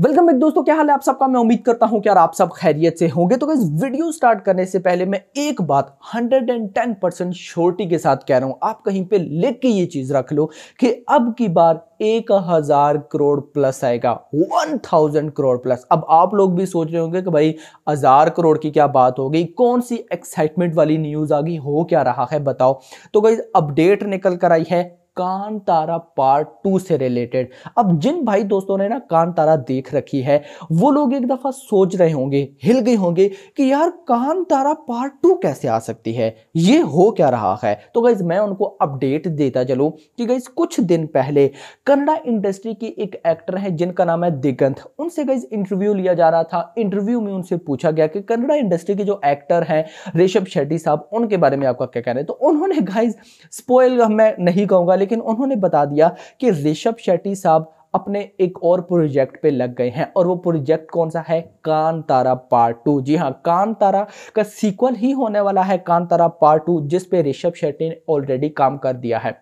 welcome back दोस्तों क्या हाल है आप सबका मैं उम्मीद करता हूं कि यार आप सब खैरियत से होंगे तो इस वीडियो स्टार्ट करने से पहले मैं एक बात 110 परसेंट श्योरिटी के साथ कह रहा हूं आप कहीं पे लिख के ये चीज रख लो कि अब की बार एक हजार करोड़ प्लस आएगा वन थाउजेंड करोड़ प्लस अब आप लोग भी सोच रहे होंगे कि भाई हजार करोड़ की क्या बात हो गई कौन सी एक्साइटमेंट वाली न्यूज आ गई हो क्या रहा है बताओ तो गई अपडेट निकल कर आई है कान तारा पार्ट टू से रिलेटेड अब जिन भाई दोस्तों ने ना कान तारा देख रखी है वो लोग एक दफ़ा सोच रहे होंगे हिल गए होंगे कि यार कान तारा पार्ट टू कैसे आ सकती है ये हो क्या रहा है तो गाइज मैं उनको अपडेट देता चलूँ कि गाइज कुछ दिन पहले कन्नडा इंडस्ट्री की एक एक्टर है जिनका नाम है दिगंत उनसे गाइज इंटरव्यू लिया जा रहा था इंटरव्यू में उनसे पूछा गया कि कन्नडा इंडस्ट्री के जो एक्टर हैं ऋषभ शेट्टी साहब उनके बारे में आपका क्या कहना है तो उन्होंने गाइज स्पोइल मैं नहीं कहूँगा लेकिन उन्होंने बता दिया कि ऋषभ शेट्टी साहब अपने एक और प्रोजेक्ट पे लग गए हैं और वो प्रोजेक्ट कौन सा है कान तारा पार्ट टू जी हाँ कान तारा का सीक्वल ही होने वाला है कान तारा पार्ट टू जिस पे ऋषभ शेट्टी ने ऑलरेडी काम कर दिया है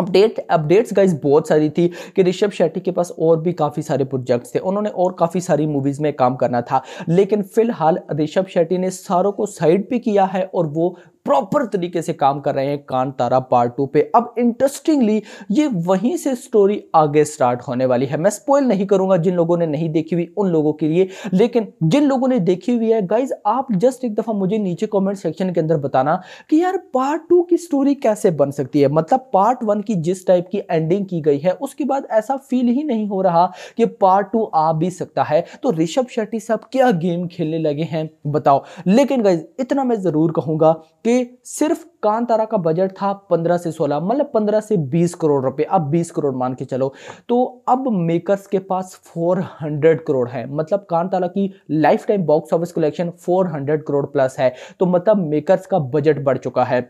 अपडेट अपडेट्स गाइस बहुत सारी थी कि ऋषभ शेट्टी के पास और भी काफ़ी सारे प्रोजेक्ट्स थे उन्होंने और काफ़ी सारी मूवीज़ में काम करना था लेकिन फिलहाल ऋषभ शेट्टी ने सारों को साइड पे किया है और वो प्रॉपर तरीके से काम कर रहे हैं कान तारा पार्ट टू पे अब इंटरेस्टिंगली ये वहीं से स्टोरी आगे स्टार्ट होने वाली है मैं स्पॉइल नहीं करूंगा जिन लोगों ने नहीं देखी हुई उन लोगों के लिए लेकिन जिन लोगों ने देखी हुई है गाइज आप जस्ट एक दफा मुझे नीचे कॉमेंट सेक्शन के अंदर बताना कि यार पार्ट टू की स्टोरी कैसे बन सकती है मतलब पार्ट वन की जिस टाइप की एंडिंग की गई है उसके बाद ऐसा फील ही नहीं हो रहा कि पार्ट टू आ भी सकता है तो ऋषभ शेट्टी साहब क्या गेम खेलने लगे हैं बताओ लेकिन गाइज इतना मैं जरूर कहूंगा कि सिर्फ कांतारा का बजट था 15 से 16 मतलब 15 से 20 करोड़ रुपए अब 20 करोड़ मान के चलो तो अब मेकर्स के पास 400 करोड़ है मतलब कांतारा की life time box office collection 400 crore plus है तो मतलब मेकर्स का बजट बढ़ चुका है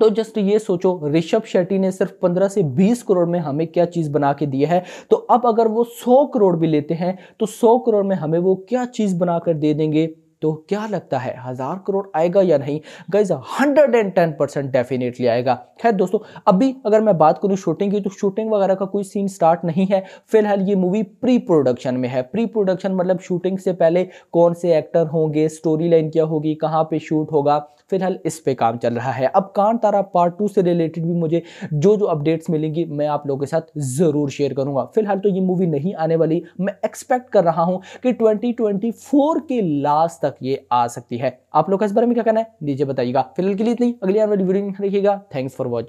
तो जस्ट ये सोचो ऋषभ शेट्टी ने सिर्फ 15 से 20 करोड़ में हमें क्या चीज़ बना के दी है तो अब अगर वो 100 करोड़ भी लेते हैं तो 100 करोड़ में हमें वो क्या चीज़ बनाकर दे देंगे तो क्या लगता है हज़ार करोड़ आएगा या नहीं guys hundred and ten percent definitely आएगा खैर दोस्तों अभी अगर मैं बात करूं शूटिंग की तो शूटिंग वगैरह का कोई सीन स्टार्ट नहीं है फिलहाल ये मूवी प्री प्रोडक्शन में है प्री प्रोडक्शन मतलब शूटिंग से पहले कौन से एक्टर होंगे स्टोरी लाइन क्या होगी कहाँ पे शूट होगा फिलहाल इस पे काम चल रहा है अब कान तारा पार्ट टू से रिलेटेड भी मुझे जो जो अपडेट्स मिलेंगी मैं आप लोगों के साथ ज़रूर शेयर करूंगा फिलहाल तो ये मूवी नहीं आने वाली मैं एक्सपेक्ट कर रहा हूं कि 2024 के लास्ट तक ये आ सकती है आप लोग का इस बारे में क्या कहना है नीचे बताइएगा फिलहाल के लिए इतनी अगली वीडियो देखिएगा थैंक्स फॉर वॉचिंग